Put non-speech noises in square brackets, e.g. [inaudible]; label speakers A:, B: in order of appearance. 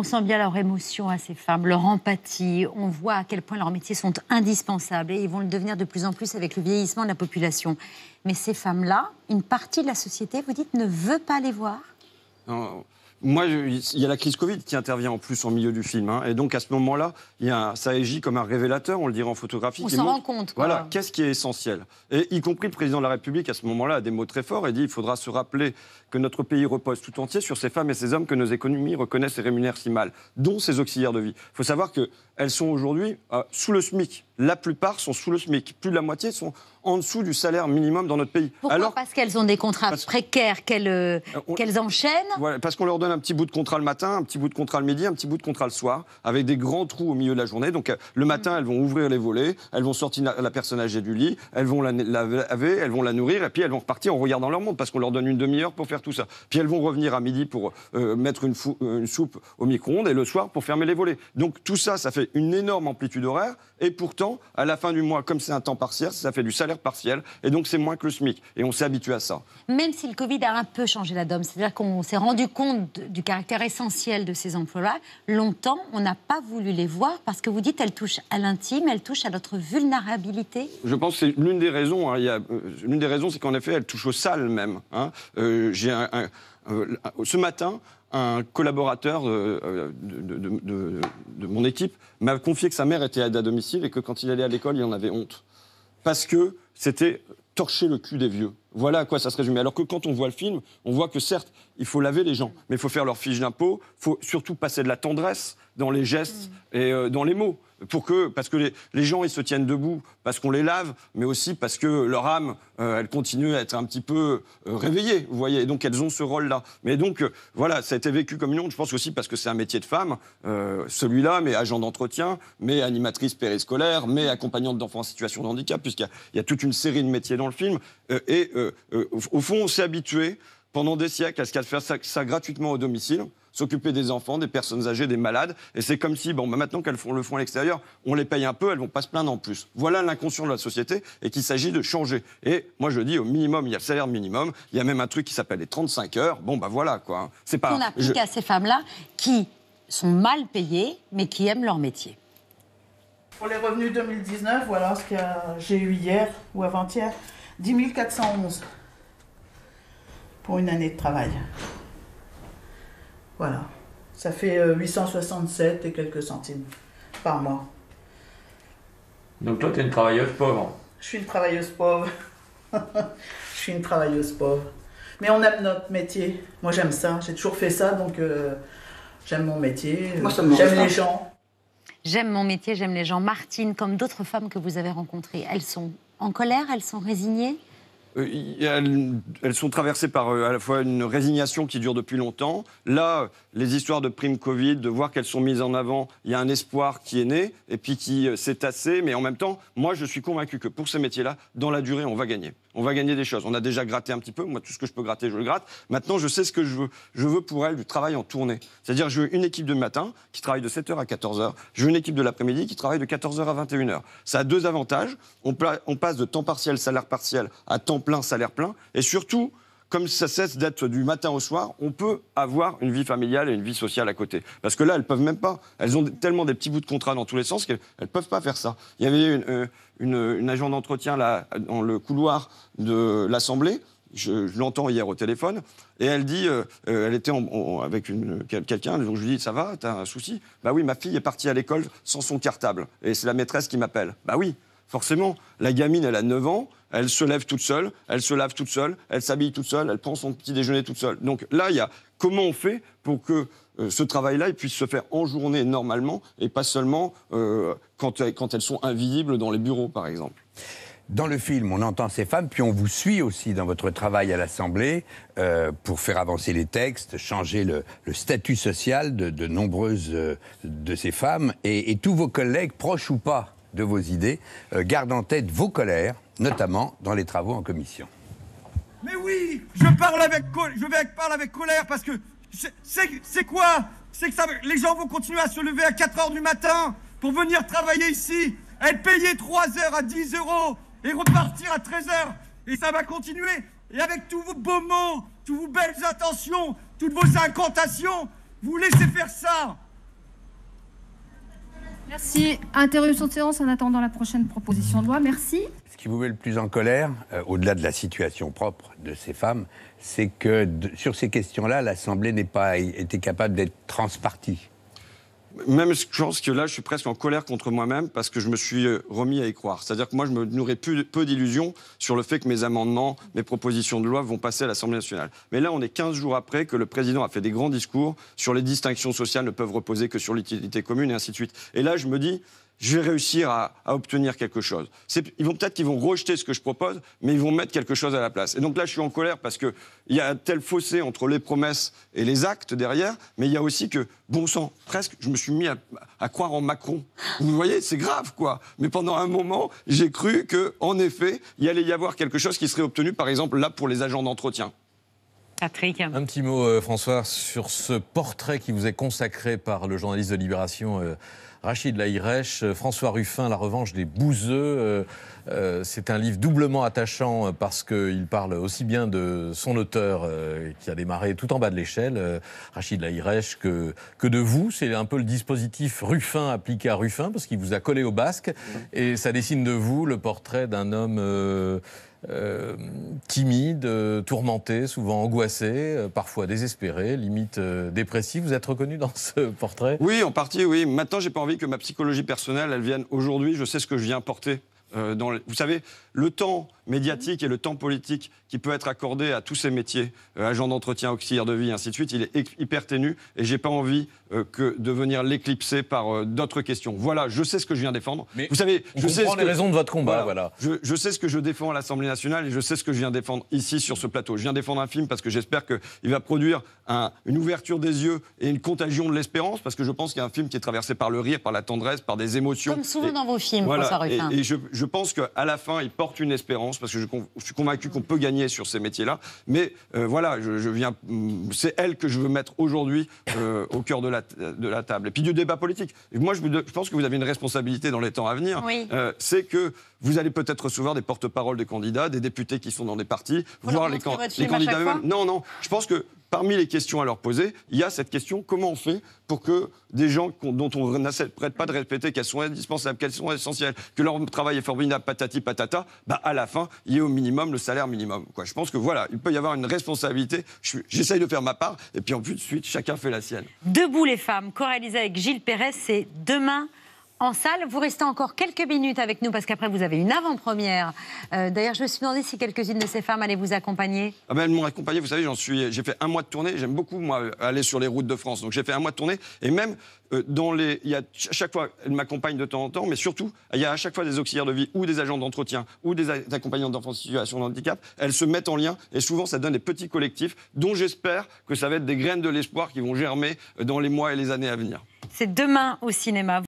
A: On sent bien leur émotion à ces femmes, leur empathie. On voit à quel point leurs métiers sont indispensables et ils vont le devenir de plus en plus avec le vieillissement de la population. Mais ces femmes-là, une partie de la société, vous dites, ne veut pas les voir
B: moi, il y a la crise Covid qui intervient en plus en milieu du film. Hein. et donc, à ce moment-là, ça agit comme un révélateur, on le dirait en photographie. On s'en rend compte. Quoi. Voilà, qu'est-ce qui est essentiel Et y compris le président de la République, à ce moment-là, a des mots très forts et dit il faudra se rappeler que notre pays repose tout entier sur ces femmes et ces hommes que nos économies reconnaissent et rémunèrent si mal, dont ces auxiliaires de vie. Il faut savoir qu'elles sont aujourd'hui euh, sous le SMIC la plupart sont sous le SMIC. Plus de la moitié sont en dessous du salaire minimum dans notre pays. Pourquoi
A: Alors, Parce qu'elles ont des contrats précaires qu'elles euh, euh,
B: enchaînent Parce qu'on leur donne un petit bout de contrat le matin, un petit bout de contrat le midi, un petit bout de contrat le soir, avec des grands trous au milieu de la journée. Donc euh, le mm. matin, elles vont ouvrir les volets, elles vont sortir la, personne âgée du lit, elles vont la, laver, elles vont la nourrir, et puis elles vont repartir en regardant leur monde, parce qu'on leur donne une demi-heure pour faire tout ça. Puis elles vont revenir à midi pour mettre une, une soupe au micro-ondes, et le soir pour fermer les volets. Donc tout ça, ça fait une énorme amplitude horaire, et pourtant, à la fin du mois, comme c'est un temps partiel, ça fait du salaire partiel, et donc c'est moins que le SMIC. Et on s'est habitué à ça.
A: Même si le Covid a un peu changé la donne, c'est-à-dire qu'on s'est rendu compte du caractère essentiel de ces emplois-là, longtemps, on n'a pas voulu les voir parce que vous dites elles touchent à l'intime, elles touchent à notre vulnérabilité.
B: Je pense que c'est l'une des raisons. Hein, euh, l'une des raisons, c'est qu'en effet, elles touchent au sale même. Hein. Euh, j'ai un euh, ce matin, un collaborateur euh, euh, de, mon équipe m'a confié que sa mère était à domicile et que quand il allait à l'école, il en avait honte. Parce que c'était torcher le cul des vieux. Voilà à quoi ça se résume. Alors que quand on voit le film, on voit que certes, il faut laver les gens, mais il faut faire leur fiche d'impôt, il faut surtout passer de la tendresse dans les gestes mm. et dans les mots pour que, parce que les, gens, ils se tiennent debout, parce qu'on les lave, mais aussi parce que leur âme, euh, elle continue à être un petit peu euh, réveillée, vous voyez. donc, elles ont ce rôle-là. Mais donc, euh, voilà, ça a été vécu comme une honte. Je pense aussi parce que c'est un métier de femme, celui-là, mais agent d'entretien, mais animatrice périscolaire, mais accompagnante d'enfants en situation de handicap, puisqu'il y, y, a toute une série de métiers dans le film. et au fond, on s'est habitué pendant des siècles à ce qu'elle fasse ça, ça gratuitement au domicile s'occuper des enfants, des personnes âgées, des malades. Et c'est comme si, bon, bah, maintenant qu'elles font, le font à l'extérieur, on les paye un peu, elles vont pas se plaindre en plus. Voilà l'inconscient de la société et qu'il s'agit de changer. Et moi, je dis, au minimum, il y a le salaire minimum, il y a même un truc qui s'appelle les 35 heures. Bon, bah voilà, quoi. C'est pas. On applique à
A: ces femmes-là qui sont mal payées, mais qui aiment leur métier. Pour les revenus 2019, voilà ce que j'ai eu hier ou avant-hier 10 411 pour une année de travail. Voilà. Ça fait 867 euh, et quelques centimes par mois.
B: Donc toi, tu es une travailleuse pauvre
A: Je suis une travailleuse pauvre. [laughs] je suis une travailleuse pauvre. Mais on aime notre métier. Moi, j'aime ça. J'ai toujours fait ça, donc euh, j'aime mon
B: métier. Moi, J'aime les gens.
A: J'aime mon métier, j'aime les gens. Martine, comme d'autres femmes que vous avez rencontrées, elles sont en colère, elles sont résignées
B: euh, elles, sont traversées par euh, à la fois une résignation qui dure depuis longtemps. Là, les histoires de prime Covid, de voir qu'elles sont mises en avant, il y a un espoir qui est né et puis qui euh, s'est tassé. Mais en même temps, moi, je suis convaincu que pour ces métiers-là, dans la durée, on va gagner. On va gagner des choses. On a déjà gratté un petit peu. Moi, tout ce que je peux gratter, je le gratte. Maintenant, je sais ce que je veux. Je veux pour elles du travail en tournée. C'est-à-dire, je veux une équipe de matin qui travaille de 7h à 14h. Je veux une équipe de l'après-midi qui travaille de 14h à 21h. Ça a deux avantages. On, on passe de temps partiel, salaire partiel, à temps plein, salaire plein. Et surtout, comme ça cesse d'être du matin au soir, on peut avoir une vie familiale et une vie sociale à côté. Parce que là, elles peuvent même pas. Elles ont tellement des petits bouts de contrat dans tous les sens qu'elles ne peuvent pas faire ça. Il y avait euh, une, une, agent d'entretien là, dans le couloir de l'Assemblée. Je, l'entends hier au téléphone, et elle dit, euh, euh, elle était avec une, quelqu'un, donc je lui dis, ça va, t'as un souci Bah oui, ma fille est partie à l'école sans son cartable, et c'est la maîtresse qui m'appelle. Bah oui, forcément, la gamine, elle a 9 ans, elle se lève toute seule, elle se lave toute seule, elle s'habille toute seule, elle prend son petit déjeuner toute seule. Donc là, il y a comment on fait pour que euh, ce travail-là puisse se faire en journée normalement et pas seulement euh, euh, quand, elles sont invisibles dans les bureaux, par exemple. Dans le film, on entend ces femmes, puis on vous suit aussi dans votre travail à l'Assemblée pour faire avancer les textes, changer le, statut social de, nombreuses de ces femmes, et tous vos collègues, proches ou pas, de vos idées. gardez euh, garde en tête vos colères, notamment dans les travaux en commission. Mais oui, je parle avec, colère parce que c'est quoi C'est que les gens vont continuer à se lever à 4 heures du matin pour venir travailler ici, être payés 3 heures à 10 euros et repartir à 13 heures. Et ça va continuer. Et avec tous vos beaux mots, toutes vos belles intentions, toutes vos incantations, vous laissez faire ça.
A: Merci. Interruption de séance en attendant la prochaine proposition de loi. Merci.
B: Ce qui vous met le plus en colère, euh, au-delà de la situation propre de ces femmes, c'est que sur ces questions-là, l'Assemblée n'ait pas été capable d'être transpartie. Même chose que là, je suis presque en colère contre moi-même parce que je me suis euh, remis à y croire. C'est-à-dire que moi, je me nourris peu, peu d'illusions sur le fait que mes amendements, mes propositions de loi vont passer à l'Assemblée nationale. Mais là, on est 15 jours après que le président a fait des grands discours sur les distinctions sociales ne peuvent reposer que sur l'utilité commune et ainsi de suite. Et là, je me dis, je vais réussir à, obtenir quelque chose. Ils vont peut-être qu'ils vont rejeter ce que je propose, mais ils vont mettre quelque chose à la place. Et donc là, je suis en colère parce que il y a un tel fossé entre les promesses et les actes derrière, mais il y a aussi que, bon sang, presque, je me suis mis à, à croire en Macron. Vous voyez, c'est grave, quoi. Mais pendant un moment, j'ai cru que, en effet, il allait y avoir quelque chose qui serait obtenu, par exemple, là, pour les agents d'entretien. Patrick. Un petit mot, euh, François, sur ce portrait qui vous est consacré par le journaliste de Libération. Euh, Rachid Laïrèche. Euh, François Ruffin, La revanche des bouseux. C'est un livre doublement attachant parce qu'il parle aussi bien de son auteur qui a démarré tout en bas de l'échelle, Rachid Laïrèche, que, que de vous. C'est un peu le dispositif Ruffin appliqué à Ruffin parce qu'il vous a collé au basque et ça dessine de vous le portrait d'un homme euh, timide, euh, tourmenté, souvent angoissé, euh, parfois désespéré, limite dépressif. Vous êtes reconnu dans ce portrait Oui, en partie, oui. Maintenant, j'ai pas envie que ma psychologie personnelle, elle vienne aujourd'hui. Je sais ce que je viens porter. Dans Vous savez, le temps médiatique et le temps politique qui peut être accordé à tous ces métiers, euh, agent d'entretien, auxiliaire de vie, ainsi de suite, il est hyper ténu et j'ai pas envie euh, que de venir l'éclipser par euh, d'autres questions. Voilà, je sais ce que je viens défendre. Mais vous savez, on je sais ce les raisons de votre combat. Voilà. Je, je, sais ce que je défends à l'Assemblée nationale et je sais ce que je viens défendre ici sur ce plateau. Je viens défendre un film parce que j'espère qu'il va produire une ouverture des yeux et une contagion de l'espérance parce que je pense qu'il y a un film qui est traversé par le rire, par la tendresse, par des émotions. Comme souvent dans
A: vos films, Et, je,
B: je pense qu'à la fin, il porte une espérance parce que je, suis convaincu qu'on peut gagner sur ces métiers-là. Mais euh, voilà, je, viens, mm, c'est elle que je veux mettre aujourd'hui euh, au cœur de la, table. Et puis du débat politique. moi, je, pense que vous avez une responsabilité dans les temps à venir. Euh, c'est que vous allez peut-être recevoir des porte-paroles des candidats, des députés qui sont dans des partis, voir les, candidats Non, non. Je pense que Parmi les questions à leur poser, il y a cette question comment on fait pour que des gens dont on ne prête pas de répéter qu'elles sont indispensables, qu'elles sont essentielles, que leur travail est formidable, patati patata, bah à la fin, il y ait au minimum le salaire minimum. Je pense que voilà, il peut y avoir une responsabilité. J'essaye de faire ma part, et puis de en plus suite, chacun fait la sienne.
A: Debout les femmes, Coralisa avec Gilles Pérez, c'est demain en salle. Vous restez encore quelques minutes avec nous parce qu'après vous avez une avant-première. Euh, d'ailleurs, je me suis demandé si quelques-unes de ces femmes allaient vous accompagner.
B: Ah, elles m'ont accompagné. Vous savez, j'en suis. J'ai fait un mois de tournée. J'aime beaucoup moi aller sur les routes de France. Donc j'ai fait un mois de tournée et même à euh, dans les. chaque fois, elles m'accompagnent de temps en temps, mais surtout, il y a à chaque fois des auxiliaires de vie ou des agents d'entretien ou des accompagnants d'enfants en situation de handicap. Elles se mettent en lien et souvent ça donne des petits collectifs dont j'espère que ça va être des graines de l'espoir qui vont germer euh, dans les mois et les années à venir.
A: C'est demain au cinéma.